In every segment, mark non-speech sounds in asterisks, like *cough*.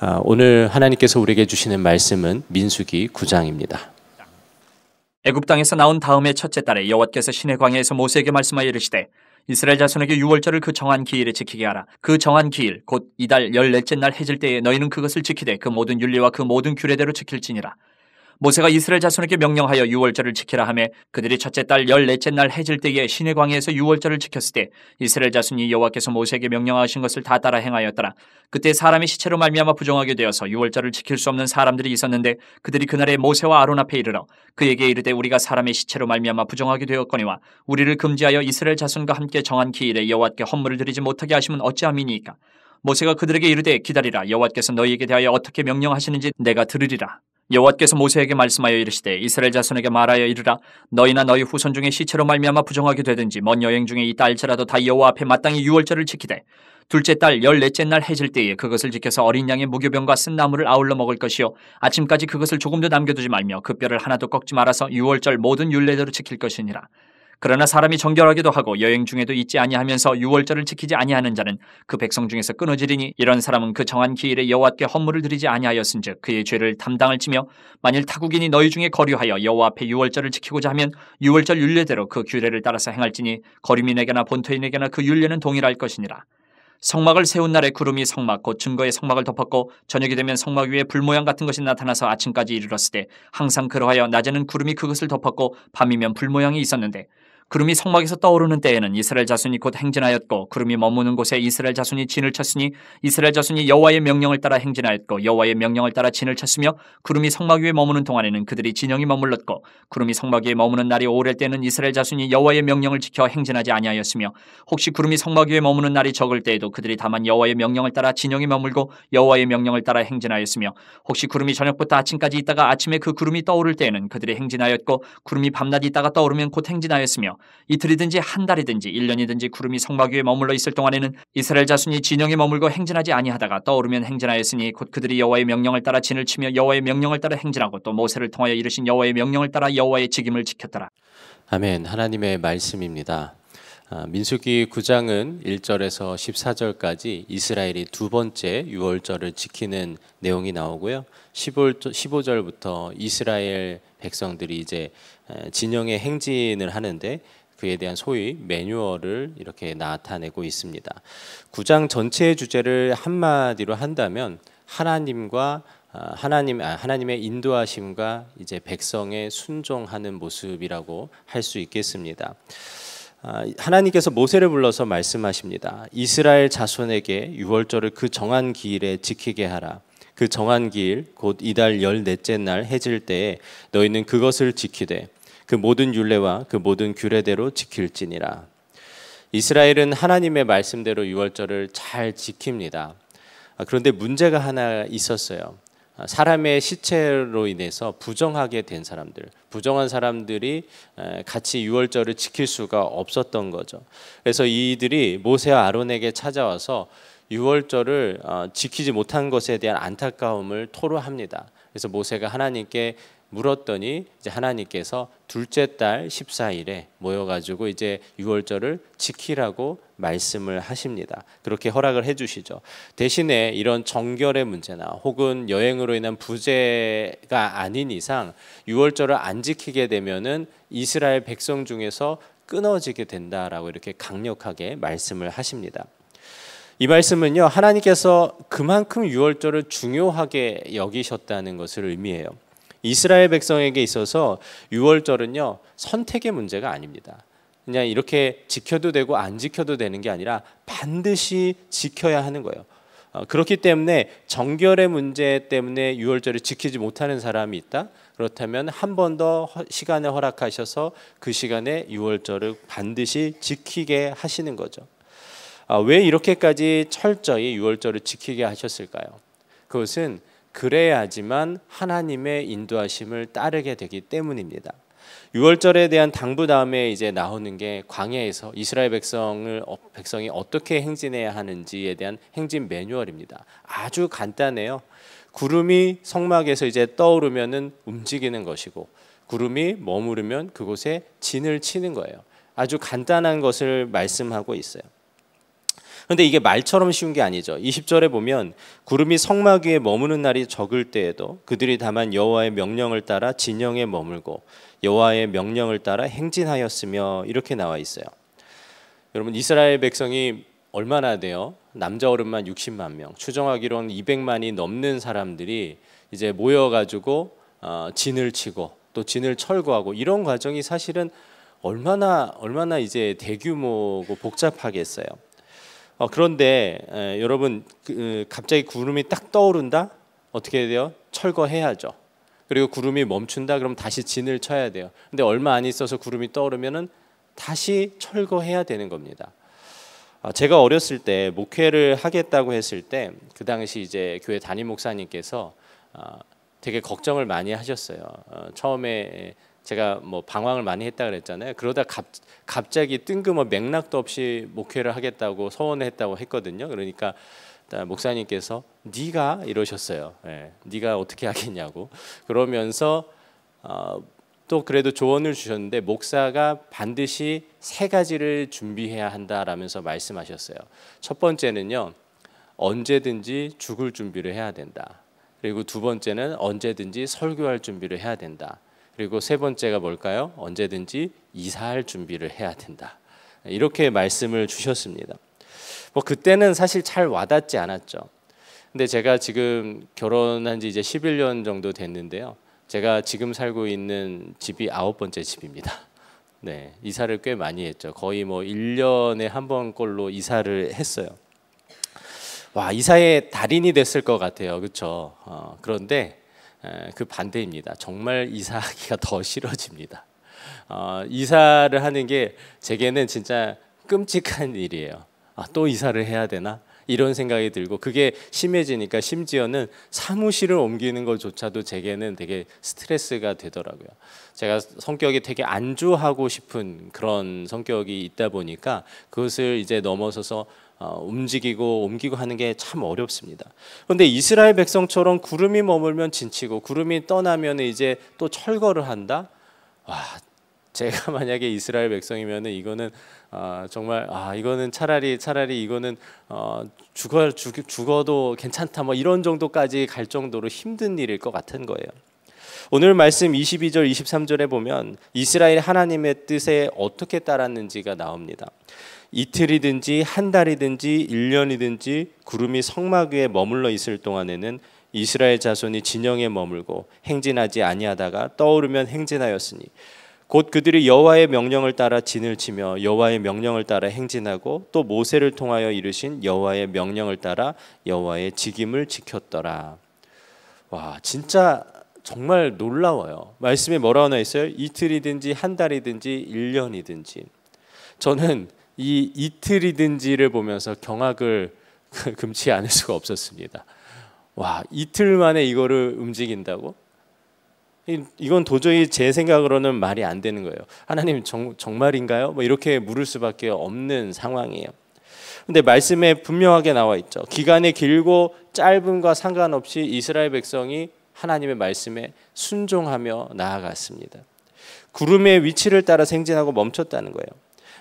아, 오늘 하나님께서 우리에게 주시는 말씀은 민수기 9장입니다. 애굽 땅에서 나온 다음의 첫째 달에 여호와께서 신의 광야에서 모세에게 말씀하여 이르시되 이스라엘 자손에게 유월절을 그 정한 기일에 지키게 하라. 그 정한 기일 곧 이달 열넷째 날 해질 때에 너희는 그것을 지키되 그 모든 윤리와 그 모든 규례대로 지킬지니라. 모세가 이스라엘 자손에게 명령하여 유월절을 지키라 하매 그들이 첫째 달 열넷째 날 해질 때에 시내 광야에서 유월절을 지켰을 때 이스라엘 자손이 여호와께서 모세에게 명령하신 것을 다 따라 행하였더라. 그때 사람이 시체로 말미암아 부정하게 되어서 유월절을 지킬 수 없는 사람들이 있었는데 그들이 그날에 모세와 아론 앞에 이르러 그에게 이르되 우리가 사람의 시체로 말미암아 부정하게 되었거니와 우리를 금지하여 이스라엘 자손과 함께 정한 기일에 여호와께 헌물을 드리지 못하게 하심은 어찌함이니까 모세가 그들에게 이르되 기다리라 여호와께서 너희에게 대하여 어떻게 명령하시는지 내가 들으리라 여호와께서 모세에게 말씀하여 이르시되 이스라엘 자손에게 말하여 이르라 너희나 너희 후손 중에 시체로 말미암아 부정하게 되든지 먼 여행 중에 있다 할지라도 다 여호와 앞에 마땅히 유월절을 지키되 둘째 달 열넷째 날 해질 때에 그것을 지켜서 어린 양의 무교병과 쓴 나무를 아울러 먹을 것이요 아침까지 그것을 조금도 남겨두지 말며 그 뼈를 하나도 꺾지 말아서 유월절 모든 윤례대로 지킬 것이니라 그러나 사람이 정결하기도 하고 여행 중에도 있지 아니하면서 유월절을 지키지 아니하는 자는 그 백성 중에서 끊어지리니 이런 사람은 그 정한 기일에 여호와께 헌물을 드리지 아니하였은즉 그의 죄를 담당을 치며 만일 타국인이 너희 중에 거류하여 여호와 앞에 유월절을 지키고자 하면 유월절 윤례대로 그 규례를 따라서 행할지니 거류민에게나 본토인에게나 그 윤례는 동일할 것이니라 성막을 세운 날에 구름이 성막 곧 증거의 성막을 덮었고 저녁이 되면 성막 위에 불 모양 같은 것이 나타나서 아침까지 이르렀을 때 항상 그러하여 낮에는 구름이 그것을 덮었고 밤이면 불 모양이 있었는데 구름이 성막에서 떠오르는 때에는 이스라엘 자손이 곧 행진하였고 구름이 머무는 곳에 이스라엘 자손이 진을 쳤으니 이스라엘 자손이 여호와의 명령을 따라 행진하였고 여호와의 명령을 따라 진을 쳤으며 구름이 성막 위에 머무는 동안에는 그들이 진영이 머물렀고 구름이 성막 위에 머무는 날이 오랠 때는 이스라엘 자손이 여호와의 명령을 지켜 행진하지 아니하였으며 혹시 구름이 성막 위에 머무는 날이 적을 때에도 그들이 다만 여호와의 명령을 따라 진영이 머물고 여호와의 명령을 따라 행진하였으며 혹시 구름이 저녁부터 아침까지 있다가 아침에 그 구름이 떠오를 때에는 그들이 행진하였고 구름이 밤낮 있다가 떠오르면 곧 행진하였으며 이틀이든지 한 달이든지 1년이든지 구름이 성막 위에 머물러 있을 동안에는 이스라엘 자손이 진영에 머물고 행진하지 아니하다가 떠오르면 행진하였으니 곧 그들이 여호와의 명령을 따라 진을 치며 여호와의 명령을 따라 행진하고 또 모세를 통하여 이르신 여호와의 명령을 따라 여호와의 직임을 지켰더라. 아멘. 하나님의 말씀입니다. 아, 민수기 9장은 1절에서 14절까지 이스라엘이 두 번째 유월절을 지키는 내용이 나오고요. 15절부터 이스라엘 백성들이 이제 진영의 행진을 하는데 그에 대한 소위 매뉴얼을 이렇게 나타내고 있습니다. 9장 전체의 주제를 한마디로 한다면 하나님과 아, 하나님 아, 하나님의 인도하심과 이제 백성의 순종하는 모습이라고 할 수 있겠습니다. 아, 하나님께서 모세를 불러서 말씀하십니다. 이스라엘 자손에게 유월절을 그 정한 기일에 지키게 하라. 그 정한 기일 곧 이달 열넷째 날 해질 때에 너희는 그것을 지키되 그 모든 율례와 그 모든 규례대로 지킬지니라. 이스라엘은 하나님의 말씀대로 유월절을 잘 지킵니다. 아, 그런데 문제가 하나 있었어요. 아, 사람의 시체로 인해서 부정하게 된 사람들, 부정한 사람들이 같이 유월절을 지킬 수가 없었던 거죠. 그래서 이들이 모세와 아론에게 찾아와서 유월절을 어, 지키지 못한 것에 대한 안타까움을 토로합니다. 그래서 모세가 하나님께 물었더니 이제 하나님께서 둘째 달 14일에 모여가지고 이제 유월절을 지키라고 말씀을 하십니다. 그렇게 허락을 해주시죠. 대신에 이런 정결의 문제나 혹은 여행으로 인한 부재가 아닌 이상 유월절을 안 지키게 되면은 이스라엘 백성 중에서 끊어지게 된다라고 이렇게 강력하게 말씀을 하십니다. 이 말씀은요 하나님께서 그만큼 유월절을 중요하게 여기셨다는 것을 의미해요. 이스라엘 백성에게 있어서 유월절은요 선택의 문제가 아닙니다. 그냥 이렇게 지켜도 되고 안 지켜도 되는 게 아니라 반드시 지켜야 하는 거예요. 어, 그렇기 때문에 정결의 문제 때문에 유월절을 지키지 못하는 사람이 있다. 그렇다면 한 번 더 시간을 허락하셔서 그 시간에 유월절을 반드시 지키게 하시는 거죠. 아, 왜 이렇게까지 철저히 유월절을 지키게 하셨을까요? 그것은 그래야지만 하나님의 인도하심을 따르게 되기 때문입니다. 6월절에 대한 당부 다음에 이제 나오는 게 광야에서 이스라엘 백성을 어, 백성이 어떻게 행진해야 하는지에 대한 행진 매뉴얼입니다. 아주 간단해요. 구름이 성막에서 이제 떠오르면은 움직이는 것이고 구름이 머무르면 그곳에 진을 치는 거예요. 아주 간단한 것을 말씀하고 있어요. 그런데 이게 말처럼 쉬운 게 아니죠. 20절에 보면 구름이 성막 위에 머무는 날이 적을 때에도 그들이 다만 여호와의 명령을 따라 진영에 머물고 여호와의 명령을 따라 행진하였으며 이렇게 나와 있어요. 여러분 이스라엘 백성이 얼마나 돼요? 남자 어른만 60만 명, 추정하기로는 200만이 넘는 사람들이 이제 모여가지고 어, 진을 치고 또 진을 철거하고 이런 과정이 사실은 얼마나 얼마나 이제 대규모고 복잡하겠어요. 어, 그런데 에, 여러분 그, 그, 갑자기 구름이 딱 떠오른다? 어떻게 해야 돼요? 철거해야죠. 그리고 구름이 멈춘다? 그럼 다시 진을 쳐야 돼요. 근데 얼마 안 있어서 구름이 떠오르면은 다시 철거해야 되는 겁니다. 어, 제가 어렸을 때 목회를 하겠다고 했을 때 그 당시 이제 교회 담임 목사님께서 어, 되게 걱정을 많이 하셨어요. 어, 처음에 제가 뭐 방황을 많이 했다 그랬잖아요. 그러다 갑, 갑자기 뜬금없 맥락도 없이 목회를 하겠다고 서원했다고 했거든요. 그러니까 목사님께서 네가 이러셨어요. 네, 네가 어떻게 하겠냐고 그러면서 어, 또 그래도 조언을 주셨는데 목사가 반드시 세 가지를 준비해야 한다라면서 말씀하셨어요. 첫 번째는요 언제든지 죽을 준비를 해야 된다. 그리고 두 번째는 언제든지 설교할 준비를 해야 된다. 그리고 세 번째가 뭘까요? 언제든지 이사할 준비를 해야 된다. 이렇게 말씀을 주셨습니다. 뭐 그때는 사실 잘 와닿지 않았죠. 근데 제가 지금 결혼한 지 이제 11년 정도 됐는데요. 제가 지금 살고 있는 집이 아홉 번째 집입니다. 네, 이사를 꽤 많이 했죠. 거의 뭐 1년에 한 번꼴로 이사를 했어요. 와, 이사의 달인이 됐을 것 같아요. 그렇죠? 어, 그런데 그 반대입니다. 정말 이사하기가 더 싫어집니다. 어, 이사를 하는 게 제게는 진짜 끔찍한 일이에요. 아, 또 이사를 해야 되나? 이런 생각이 들고 그게 심해지니까 심지어는 사무실을 옮기는 것조차도 제게는 되게 스트레스가 되더라고요. 제가 성격이 되게 안주하고 싶은 그런 성격이 있다 보니까 그것을 이제 넘어서서 어, 움직이고 옮기고 하는 게 참 어렵습니다. 그런데 이스라엘 백성처럼 구름이 머물면 진치고 구름이 떠나면 이제 또 철거를 한다. 와 제가 *laughs* 만약에 이스라엘 백성이면은 이거는 아, 정말 아 이거는 차라리 차라리 이거는 어, 죽어 죽, 죽어도 괜찮다 뭐 이런 정도까지 갈 정도로 힘든 일일 것 같은 거예요. 오늘 말씀 22절 23절에 보면 이스라엘 하나님의 뜻에 어떻게 따랐는지가 나옵니다. 이틀이든지 한 달이든지 1년이든지 구름이 성막 위에 머물러 있을 동안에는 이스라엘 자손이 진영에 머물고 행진하지 아니하다가 떠오르면 행진하였으니 곧 그들이 여호와의 명령을 따라 진을 치며 여호와의 명령을 따라 행진하고 또 모세를 통하여 이르신 여호와의 명령을 따라 여호와의 직임을 지켰더라. 와, 진짜 정말 놀라워요. 말씀에 뭐라고 나 있어요? 이틀이든지 한 달이든지 1년이든지. 저는 이 이틀이든지를 보면서 경악을 *laughs* 금치 않을 수가 없었습니다. 와, 이틀 만에 이거를 움직인다고? 이건 도저히 제 생각으로는 말이 안 되는 거예요. 하나님 정, 정말인가요? 뭐 이렇게 물을 수밖에 없는 상황이에요. 근데 말씀에 분명하게 나와 있죠. 기간의 길고 짧음과 상관없이 이스라엘 백성이 하나님의 말씀에 순종하며 나아갔습니다. 구름의 위치를 따라 생진하고 멈췄다는 거예요.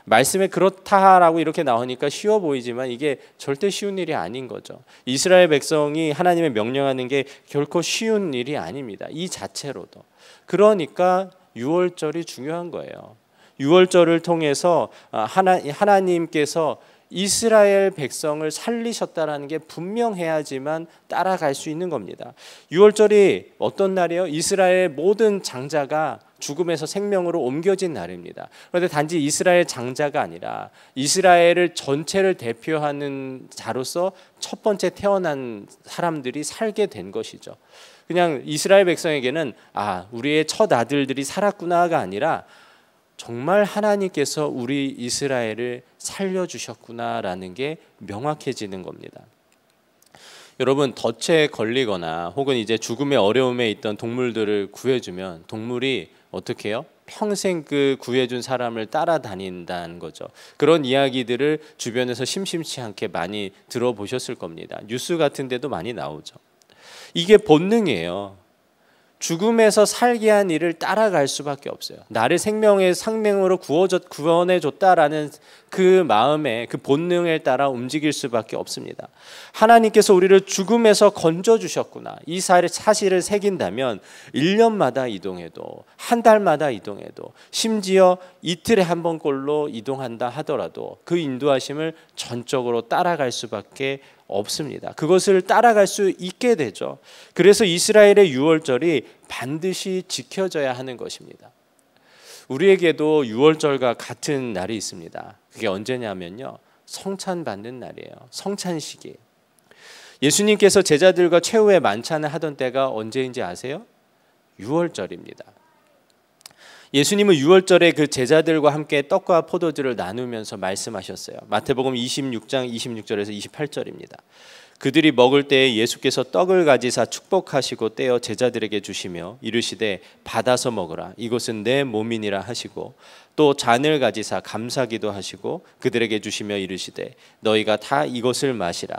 말씀에 그렇다라고 이렇게 나오니까 쉬워 보이지만 이게 절대 쉬운 일이 아닌 거죠. 이스라엘 백성이 하나님의 명령하는 게 결코 쉬운 일이 아닙니다. 이 자체로도. 그러니까 유월절이 중요한 거예요. 유월절을 통해서 아, 하나 하나님께서 이스라엘 백성을 살리셨다라는 게 분명해야지만 따라갈 수 있는 겁니다. 6월절이 어떤 날이에요? 이스라엘 모든 장자가 죽음에서 생명으로 옮겨진 날입니다. 그런데 단지 이스라엘 장자가 아니라 이스라엘을 전체를 대표하는 자로서 첫 번째 태어난 사람들이 살게 된 것이죠. 그냥 이스라엘 백성에게는 아, 우리의 첫 아들들이 살았구나가 아니라 정말 하나님께서 우리 이스라엘을 살려주셨구나라는 게 명확해지는 겁니다. 여러분 덫에 걸리거나 혹은 이제 죽음의 어려움에 있던 동물들을 구해주면 동물이 어떻게 해요? 평생 그 구해준 사람을 따라다닌다는 거죠. 그런 이야기들을 주변에서 심심치 않게 많이 들어보셨을 겁니다. 뉴스 같은 데도 많이 나오죠. 이게 본능이에요. 죽음에서 살게 한 일을 따라갈 수밖에 없어요. 나를 생명의 상명으로 구워줬 구원해 줬다라는 그 마음에 그 본능에 따라 움직일 수밖에 없습니다. 하나님께서 우리를 죽음에서 건져 주셨구나. 이 사실을 새긴다면 1년마다 이동해도 한 달마다 이동해도 심지어 이틀에 한 번꼴로 이동한다 하더라도 그 인도하심을 전적으로 따라갈 수밖에 없습니다. 그것을 따라갈 수 있게 되죠. 그래서 이스라엘의 유월절이 반드시 지켜져야 하는 것입니다. 우리에게도 유월절과 같은 날이 있습니다. 그게 언제냐면요. 성찬 받는 날이에요. 성찬식이. 예수님께서 제자들과 최후의 만찬을 하던 때가 언제인지 아세요? 유월절입니다. 예수님은 6월절에 그 제자들과 함께 떡과 포도주를 나누면서 말씀하셨어요. 마태복음 26장 26절에서 28절입니다. 그들이 먹을 때에 예수께서 떡을 가지사 축복하시고 떼어 제자들에게 주시며 이르시되 받아서 먹으라 이것은 내 몸이니라 하시고 또 잔을 가지사 감사기도 하시고 그들에게 주시며 이르시되 너희가 다 이것을 마시라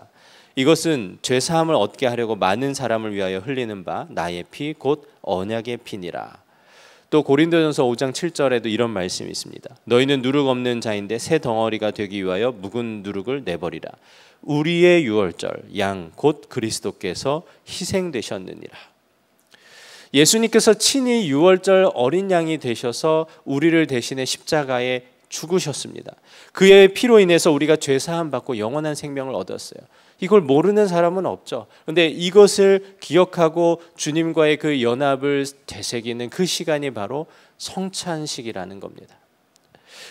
이것은 죄 사함을 얻게 하려고 많은 사람을 위하여 흘리는 바 나의 피 곧 언약의 피니라 또 고린도전서 5장 7절에도 이런 말씀이 있습니다. 너희는 누룩 없는 자인데 새 덩어리가 되기 위하여 묵은 누룩을 내버리라. 우리의 유월절 양 곧 그리스도께서 희생되셨느니라. 예수님께서 친히 유월절 어린 양이 되셔서 우리를 대신해 십자가에 죽으셨습니다. 그의 피로 인해서 우리가 죄 사함 받고 영원한 생명을 얻었어요. 이걸 모르는 사람은 없죠. 근데 이것을 기억하고 주님과의 그 연합을 되새기는 그 시간이 바로 성찬식이라는 겁니다.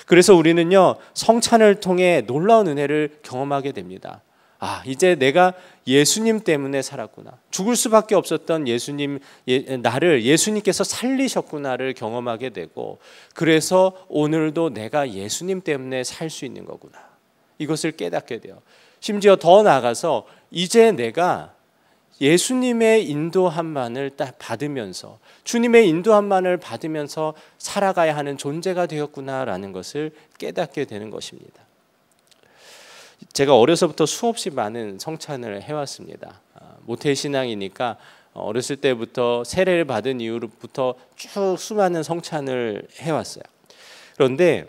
그래서 우리는요, 성찬을 통해 놀라운 은혜를 경험하게 됩니다. 아, 이제 내가 예수님 때문에 살았구나. 죽을 수밖에 없었던 예수님, 예, 나를 예수님께서 살리셨구나를 경험하게 되고, 그래서 오늘도 내가 예수님 때문에 살 수 있는 거구나. 이것을 깨닫게 돼요. 심지어 더 나아가서 이제 내가 예수님의 인도함만을 딱 받으면서 주님의 인도함만을 받으면서 살아가야 하는 존재가 되었구나라는 것을 깨닫게 되는 것입니다. 제가 어려서부터 수없이 많은 성찬을 해왔습니다. 아, 모태 신앙이니까 어렸을 때부터 세례를 받은 이후로부터 쭉 수많은 성찬을 해왔어요. 그런데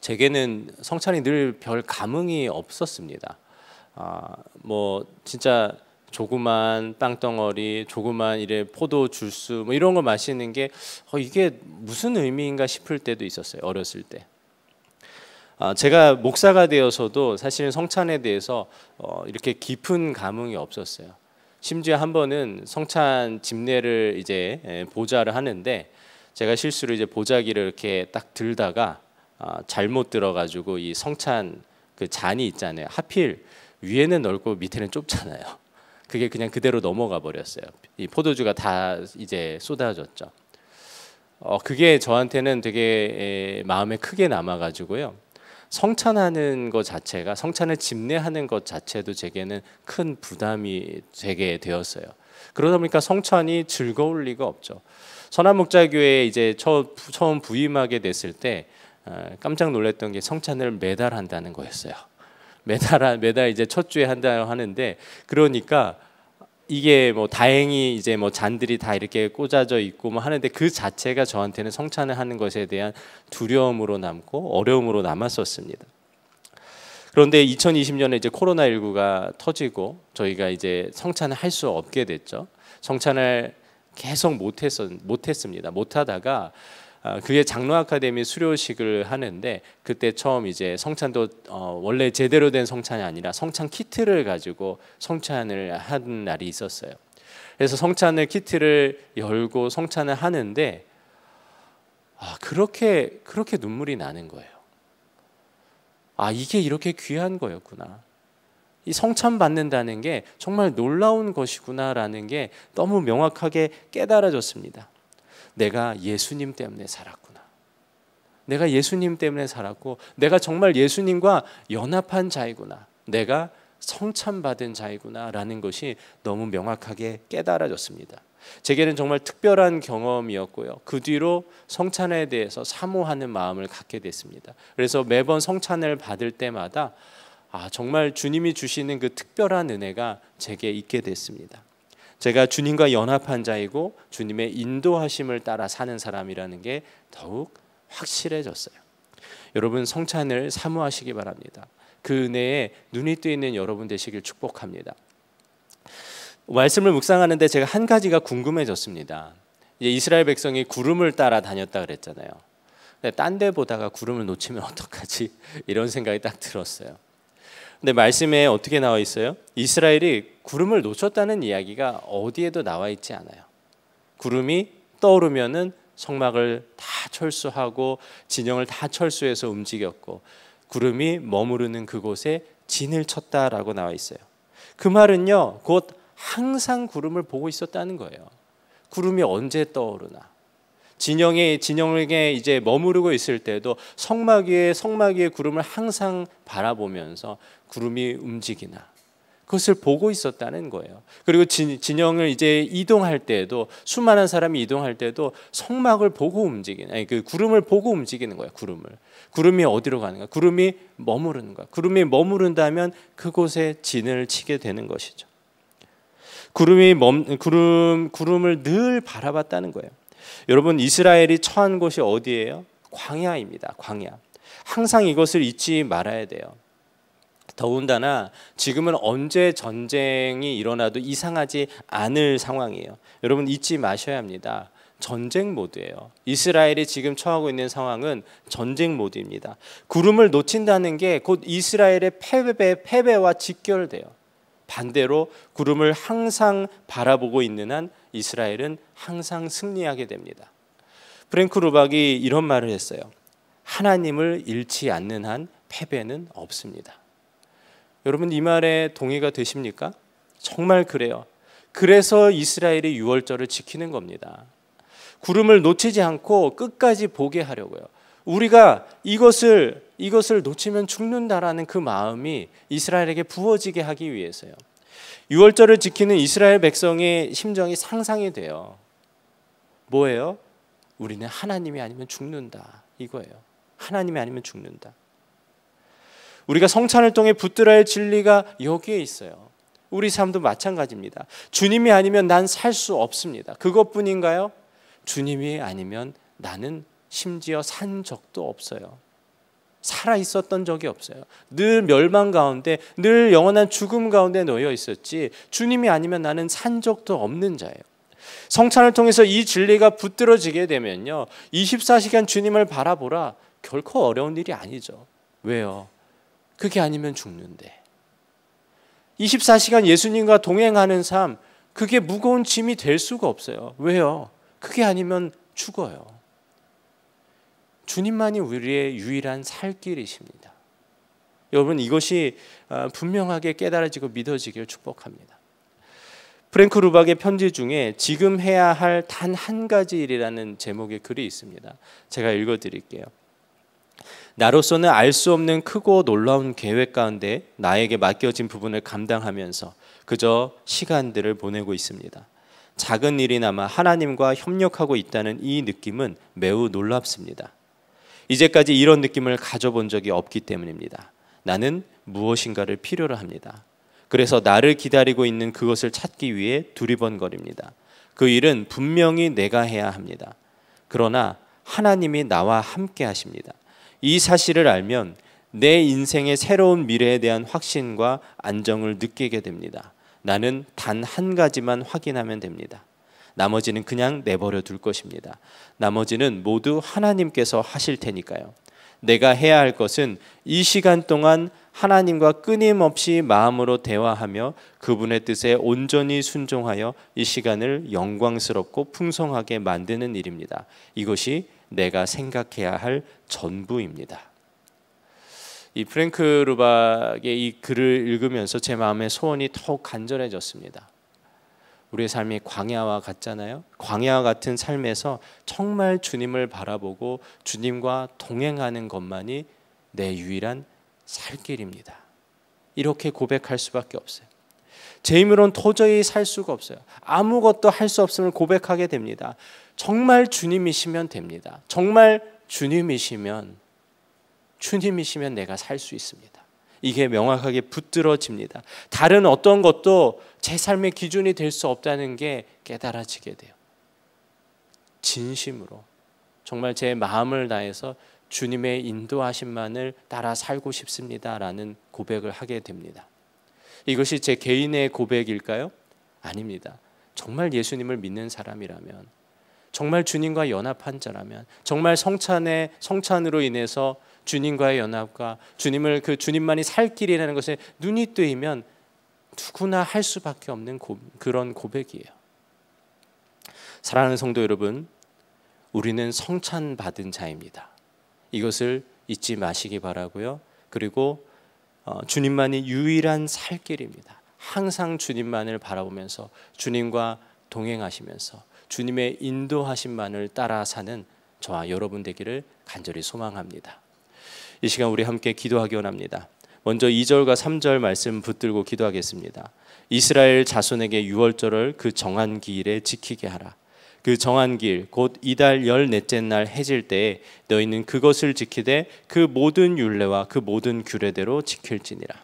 제게는 성찬이 늘 별 감흥이 없었습니다. 아, 뭐 진짜 조그만 빵덩어리, 조그만 이래 포도 주스 뭐 이런 거 마시는 게 어, 이게 무슨 의미인가 싶을 때도 있었어요. 어렸을 때. 아, 제가 목사가 되어서도 사실은 성찬에 대해서 어, 이렇게 깊은 감흥이 없었어요. 심지어 한 번은 성찬 집례를 이제 예, 보좌를 하는데 제가 실수로 이제 보자기를 이렇게 딱 들다가 아, 잘못 들어가지고 이 성찬 그 잔이 있잖아요. 하필 위에는 넓고 밑에는 좁잖아요. 그게 그냥 그대로 넘어가 버렸어요. 이 포도주가 다 이제 쏟아졌죠. 어, 그게 저한테는 되게 마음에 크게 남아가지고요. 성찬하는 것 자체가 성찬을 집례하는 것 자체도 제게는 큰 부담이 되게 되었어요. 그러다 보니까 성찬이 즐거울 리가 없죠. 선한 목자교회 이제 처음 부임하게 됐을 때 어, 깜짝 놀랐던 게 성찬을 매달 한다는 거였어요. 매달 매달 이제 첫 주에 한다 하는데 그러니까 이게 뭐 다행히 이제 뭐 잔들이 다 이렇게 꽂아져 있고 뭐 하는데 그 자체가 저한테는 성찬을 하는 것에 대한 두려움으로 남고 어려움으로 남았었습니다. 그런데 2020년에 이제 코로나 19가 터지고 저희가 이제 성찬을 할 수 없게 됐죠. 성찬을 계속 못했었 못했습니다. 못하다가 아, 그게 장로 아카데미 수료식을 하는데 그때 처음 이제 성찬도 어 원래 제대로 된 성찬이 아니라 성찬 키트를 가지고 성찬을 한 날이 있었어요. 그래서 성찬을 키트를 열고 성찬을 하는데 아 그렇게 그렇게 눈물이 나는 거예요. 아 이게 이렇게 귀한 거였구나. 이 성찬 받는다는 게 정말 놀라운 것이구나라는 게 너무 명확하게 깨달아졌습니다. 내가 예수님 때문에 살았구나. 내가 예수님 때문에 살았고 내가 정말 예수님과 연합한 자이구나. 내가 성찬받은 자이구나라는 것이 너무 명확하게 깨달아졌습니다. 제게는 정말 특별한 경험이었고요. 그 뒤로 성찬에 대해서 사모하는 마음을 갖게 됐습니다. 그래서 매번 성찬을 받을 때마다 아, 정말 주님이 주시는 그 특별한 은혜가 제게 있게 됐습니다. 제가 주님과 연합한 자이고 주님의 인도하심을 따라 사는 사람이라는 게 더욱 확실해졌어요. 여러분 성찬을 사모하시기 바랍니다. 그 은혜에 눈이 뜨있는 여러분 되시길 축복합니다. 말씀을 묵상하는데 제가 한 가지가 궁금해졌습니다. 이스라엘 백성이 구름을 따라 다녔다 그랬잖아요. 딴 데 보다가 구름을 놓치면 *laughs* 어떡하지? 이런 생각이 딱 들었어요. 근데 말씀에 어떻게 나와 있어요? 이스라엘이 구름을 놓쳤다는 이야기가 어디에도 나와 있지 않아요. 구름이 떠오르면은 성막을 다 철수하고 진영을 다 철수해서 움직였고 구름이 머무르는 그곳에 진을 쳤다라고 나와 있어요. 그 말은요, 곧 항상 구름을 보고 있었다는 거예요. 구름이 언제 떠오르나. 진영에 진영에 이제 머무르고 있을 때도 성막 위에 성막 위에 구름을 항상 바라보면서 구름이 움직이나 그것을 보고 있었다는 거예요. 그리고 진영을 이제 이동할 때에도 수많은 사람이 이동할 때도 성막을 보고 움직이는 아니 그 구름을 보고 움직이는 거예요. 구름을 구름이 어디로 가는가? 구름이 머무르는 거 구름이 머무른다면 그곳에 진을 치게 되는 것이죠. 구름이 멈 구름 구름을 늘 바라봤다는 거예요. 여러분 이스라엘이 처한 곳이 어디예요? 광야입니다. 광야. 항상 이것을 잊지 말아야 돼요. 더군다나 지금은 언제 전쟁이 일어나도 이상하지 않을 상황이에요. 여러분 잊지 마셔야 합니다. 전쟁 모드예요. 이스라엘이 지금 처하고 있는 상황은 전쟁 모드입니다. 구름을 놓친다는 게 곧 이스라엘의 패배, 패배와 직결돼요. 반대로 구름을 항상 바라보고 있는 한 이스라엘은 항상 승리하게 됩니다. 프랭크 루박이 이런 말을 했어요. 하나님을 잃지 않는 한 패배는 없습니다. 여러분 이 말에 동의가 되십니까? 정말 그래요. 그래서 이스라엘이 유월절을 지키는 겁니다. 구름을 놓치지 않고 끝까지 보게 하려고요. 우리가 이것을 이것을 놓치면 죽는다라는 그 마음이 이스라엘에게 부어지게 하기 위해서요. 유월절을 지키는 이스라엘 백성의 심정이 상상이 돼요. 뭐예요? 우리는 하나님이 아니면 죽는다. 이거예요. 하나님이 아니면 죽는다. 우리가 성찬을 통해 붙들어야 할 진리가 여기에 있어요. 우리 삶도 마찬가지입니다. 주님이 아니면 난 살 수 없습니다. 그것뿐인가요? 주님이 아니면 나는 심지어 산 적도 없어요. 살아 있었던 적이 없어요. 늘 멸망 가운데, 늘 영원한 죽음 가운데 놓여 있었지, 주님이 아니면 나는 산 적도 없는 자예요. 성찬을 통해서 이 진리가 붙들어지게 되면요. 24시간 주님을 바라보라. 결코 어려운 일이 아니죠. 왜요? 그게 아니면 죽는데. 24시간 예수님과 동행하는 삶, 그게 무거운 짐이 될 수가 없어요. 왜요? 그게 아니면 죽어요. 주님만이 우리의 유일한 살 길이십니다. 여러분 이것이 어, 분명하게 깨달아지고 믿어지길 축복합니다. 프랭크 루박의 편지 중에 지금 해야 할 단 한 가지 일이라는 제목의 글이 있습니다. 제가 읽어 드릴게요. 나로서는 알 수 없는 크고 놀라운 계획 가운데 나에게 맡겨진 부분을 감당하면서 그저 시간들을 보내고 있습니다. 작은 일이나마 하나님과 협력하고 있다는 이 느낌은 매우 놀랍습니다. 이제까지 이런 느낌을 가져본 적이 없기 때문입니다. 나는 무엇인가를 필요로 합니다. 그래서 나를 기다리고 있는 그것을 찾기 위해 두리번거립니다. 그 일은 분명히 내가 해야 합니다. 그러나 하나님이 나와 함께 하십니다. 이 사실을 알면 내 인생의 새로운 미래에 대한 확신과 안정을 느끼게 됩니다. 나는 단 한 가지만 확인하면 됩니다. 나머지는 그냥 내버려 둘 것입니다. 나머지는 모두 하나님께서 하실 테니까요. 내가 해야 할 것은 이 시간 동안 하나님과 끊임없이 마음으로 대화하며 그분의 뜻에 온전히 순종하여 이 시간을 영광스럽고 풍성하게 만드는 일입니다. 이것이 내가 생각해야 할 전부입니다. 이 프랭크 루박의 이 글을 읽으면서 제 마음의 소원이 더욱 간절해졌습니다. 우리의 삶이 광야와 같잖아요. 광야와 같은 삶에서 정말 주님을 바라보고 주님과 동행하는 것만이 내 유일한 살 길입니다. 이렇게 고백할 수밖에 없어요. 제힘으로 도저히 살 수가 없어요. 아무것도 할 수 없음을 고백하게 됩니다. 정말 주님이시면 됩니다. 정말 주님이시면 주님이시면 내가 살 수 있습니다. 이게 명확하게 붙들어집니다. 다른 어떤 것도 제 삶의 기준이 될 수 없다는 게 깨달아지게 돼요. 진심으로 정말 제 마음을 다해서 주님의 인도하심만을 따라 살고 싶습니다라는 고백을 하게 됩니다. 이것이 제 개인의 고백일까요? 아닙니다. 정말 예수님을 믿는 사람이라면 정말 주님과 연합한 자라면 정말 성찬의 성찬으로 인해서 주님과의 연합과 주님을 그 주님만이 살 길이라는 것에 눈이 뜨이면 누구나 할 수밖에 없는 고, 그런 고백이에요. 사랑하는 성도 여러분, 우리는 성찬 받은 자입니다. 이것을 잊지 마시기 바라고요. 그리고 어, 주님만이 유일한 살 길입니다. 항상 주님만을 바라보면서 주님과 동행하시면서 주님의 인도하심만을 따라 사는 저와 여러분 되기를 간절히 소망합니다. 이 시간 우리 함께 기도하기 원합니다. 먼저 2절과 3절 말씀 붙들고 기도하겠습니다. 이스라엘 자손에게 유월절을 그 정한 기일에 지키게 하라. 그 정한 길, 곧 이달 열넷째 날 해질 때에 너희는 그것을 지키되 그 모든 율례와 그 모든 규례대로 지킬지니라.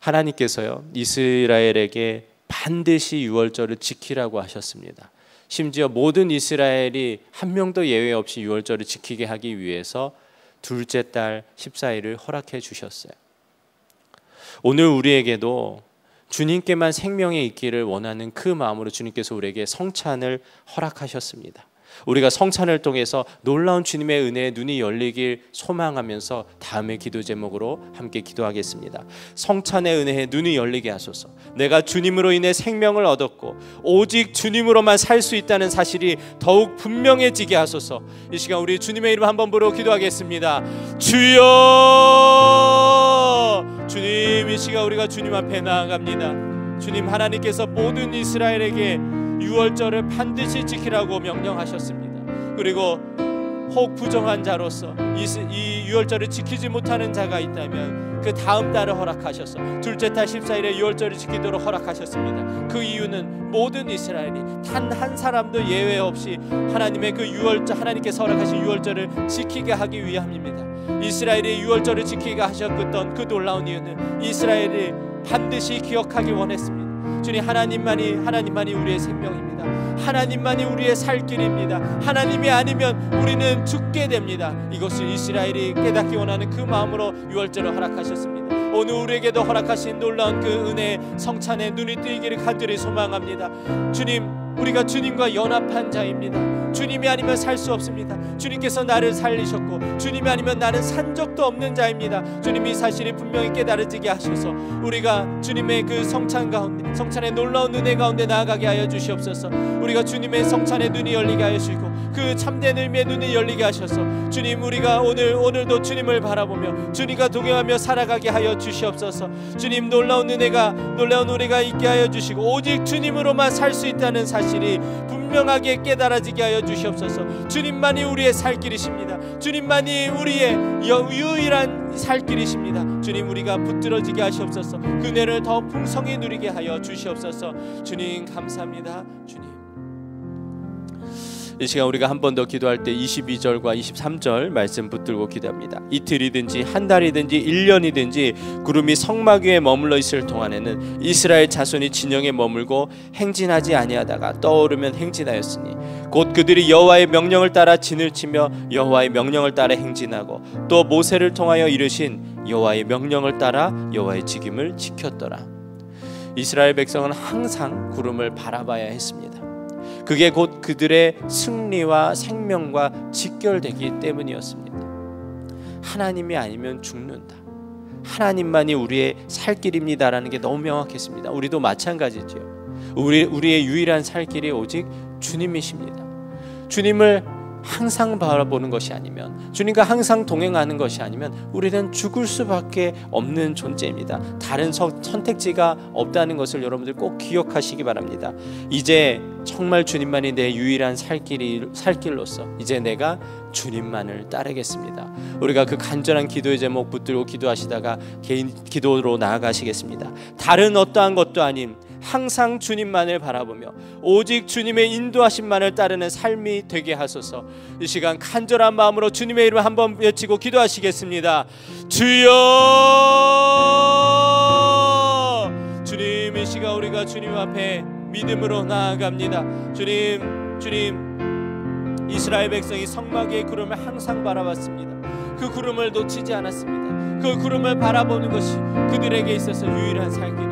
하나님께서요 이스라엘에게 반드시 유월절을 지키라고 하셨습니다. 심지어 모든 이스라엘이 한 명도 예외 없이 유월절을 지키게 하기 위해서 둘째 달 14일을 허락해 주셨어요. 오늘 우리에게도 주님께만 생명의 있기를 원하는 그 마음으로 주님께서 우리에게 성찬을 허락하셨습니다. 우리가 성찬을 통해서 놀라운 주님의 은혜에 눈이 열리길 소망하면서 다음의 기도 제목으로 함께 기도하겠습니다. 성찬의 은혜에 눈이 열리게 하소서. 내가 주님으로 인해 생명을 얻었고 오직 주님으로만 살 수 있다는 사실이 더욱 분명해지게 하소서. 이 시간 우리 주님의 이름 한번 부르고 기도하겠습니다. 주여! 주님 이 시간 우리가 주님 앞에 나아갑니다. 주님 하나님께서 모든 이스라엘에게 유월절을 반드시 지키라고 명령하셨습니다. 그리고 혹 부정한 자로서 이, 유월절을 지키지 못하는 자가 있다면 그 다음 달을 허락하셔서 둘째 달 14일에 유월절을 지키도록 허락하셨습니다. 그 이유는 모든 이스라엘이 단 한 사람도 예외 없이 하나님의 그 유월절 하나님께서 허락하신 유월절을 지키게 하기 위함입니다. 이스라엘이 유월절을 지키게 하셨던 그 놀라운 이유는 이스라엘이 반드시 기억하기 원했습니다. 주님 하나님만이 하나님만이 우리의 생명입니다. 하나님만이 우리의 살 길입니다. 하나님이 아니면 우리는 죽게 됩니다. 이것을 이스라엘이 깨닫기 원하는 그 마음으로 유월절을 허락하셨습니다. 오늘 우리에게도 허락하신 놀라운 그 은혜 의 성찬에 눈이 뜨이기를 간절히 소망합니다. 주님 우리가 주님과 연합한 자입니다. 주님이 아니면 살 수 없습니다. 주님께서 나를 살리셨고 주님이 아니면 나는 산 적도 없는 자입니다. 주님이 사실이 분명히 깨달아지게 하셔서 우리가 주님의 그 성찬 가운데 성찬의 놀라운 은혜 가운데 나아가게 하여 주시옵소서. 우리가 주님의 성찬의 눈이 열리게 하여 주시고 그 참된 의미의 눈이 열리게 하셔서 주님 우리가 오늘 오늘도 주님을 바라보며 주님과 동행하며 살아가게 하여 주시옵소서. 주님 놀라운 은혜가 놀라운 우리가 있게 하여 주시고 오직 주님으로만 살 수 있다는 사 사실이 분명하게 깨달아지게 하여 주시옵소서. 주님만이 우리의 살 길이십니다. 주님만이 우리의 유일한 살 길이십니다. 주님 우리가 붙들어지게 하시옵소서. 그네를 더 풍성히 누리게 하여 주시옵소서. 주님 감사합니다. 주님 이 시간 우리가 한 번 더 기도할 때 22절과 23절 말씀 붙들고 기도합니다. 이틀이든지 한 달이든지 1년이든지 구름이 성막 위에 머물러 있을 동안에는 이스라엘 자손이 진영에 머물고 행진하지 아니하다가 떠오르면 행진하였으니 곧 그들이 여호와의 명령을 따라 진을 치며 여호와의 명령을 따라 행진하고 또 모세를 통하여 이르신 여호와의 명령을 따라 여호와의 직임을 지켰더라. 이스라엘 백성은 항상 구름을 바라봐야 했습니다. 그게 곧 그들의 승리와 생명과 직결되기 때문이었습니다. 하나님이 아니면 죽는다. 하나님만이 우리의 살 길입니다라는 게 너무 명확했습니다. 우리도 마찬가지죠. 우리 우리의 유일한 살 길이 오직 주님이십니다. 주님을 항상 바라보는 것이 아니면 주님과 항상 동행하는 것이 아니면 우리는 죽을 수밖에 없는 존재입니다. 다른 선택지가 없다는 것을 여러분들 꼭 기억하시기 바랍니다. 이제 정말 주님만이 내 유일한 살길이 살길로서 이제 내가 주님만을 따르겠습니다. 우리가 그 간절한 기도의 제목 붙들고 기도하시다가 개인 기도로 나아가시겠습니다. 다른 어떠한 것도 아닌 항상 주님만을 바라보며 오직 주님의 인도하심만을 따르는 삶이 되게 하소서. 이 시간 간절한 마음으로 주님의 이름 한 번 외치고 기도하시겠습니다. 주여! 주님 의 시간 우리가 주님 앞에 믿음으로 나아갑니다. 주님, 주님 이스라엘 백성이 성막의 구름을 항상 바라봤습니다. 그 구름을 놓치지 않았습니다. 그 구름을 바라보는 것이 그들에게 있어서 유일한 삶입니다.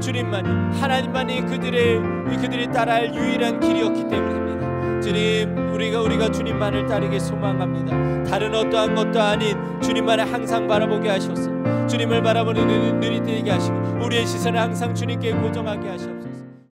주님만이 하나님만이 그들의 그들이 따라할 유일한 길이었기 때문입니다. 주님 우리가 우리가 주님만을 따르길 소망합니다. 다른 어떠한 것도 아닌 주님만을 항상 바라보게 하셔서 주님을 바라보는 눈이 뜨게 하시고 우리의 시선을 항상 주님께 고정하게 하시소